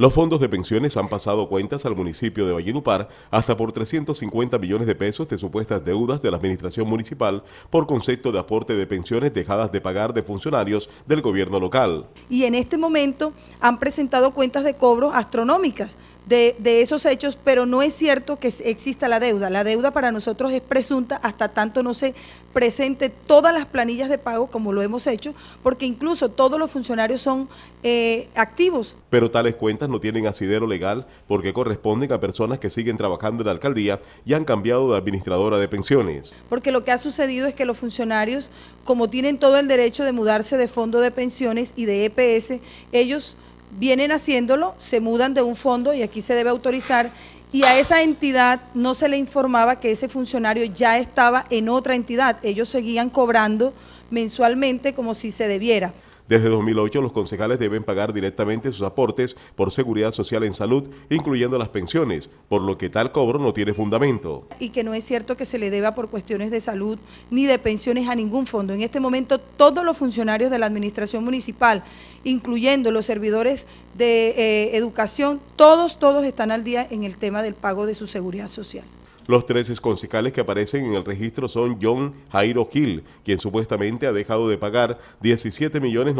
Los fondos de pensiones han pasado cuentas al municipio de Valledupar hasta por 350 millones de pesos de supuestas deudas de la administración municipal por concepto de aporte de pensiones dejadas de pagar de funcionarios del gobierno local. Y en este momento han presentado cuentas de cobro astronómicas de, esos hechos, pero no es cierto que exista la deuda. La deuda para nosotros es presunta hasta tanto no se presente todas las planillas de pago como lo hemos hecho, porque incluso todos los funcionarios son eh, activos. Pero tales cuentas no tienen asidero legal porque corresponden a personas que siguen trabajando en la alcaldía y han cambiado de administradora de pensiones. Porque lo que ha sucedido es que los funcionarios, como tienen todo el derecho de mudarse de fondo de pensiones y de EPS, ellos vienen haciéndolo, se mudan de un fondo y aquí se debe autorizar y a esa entidad no se le informaba que ese funcionario ya estaba en otra entidad, ellos seguían cobrando mensualmente como si se debiera. Desde 2008, los concejales deben pagar directamente sus aportes por seguridad social en salud, incluyendo las pensiones, por lo que tal cobro no tiene fundamento. Y que no es cierto que se le deba por cuestiones de salud ni de pensiones a ningún fondo. En este momento, todos los funcionarios de la administración municipal, incluyendo los servidores de eh, educación, todos, todos están al día en el tema del pago de su seguridad social. Los tres concejales que aparecen en el registro son John Jairo Gil, quien supuestamente ha dejado de pagar 17.980.000 millones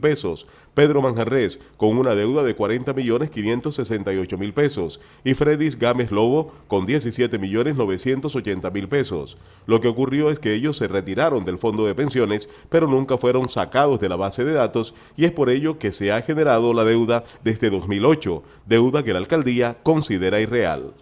pesos, Pedro Manjarres, con una deuda de 40.568.000 millones pesos, y Fredis Gámez Lobo, con 17.980.000 pesos. Lo que ocurrió es que ellos se retiraron del fondo de pensiones, pero nunca fueron sacados de la base de datos, y es por ello que se ha generado la deuda desde 2008, deuda que la alcaldía considera irreal.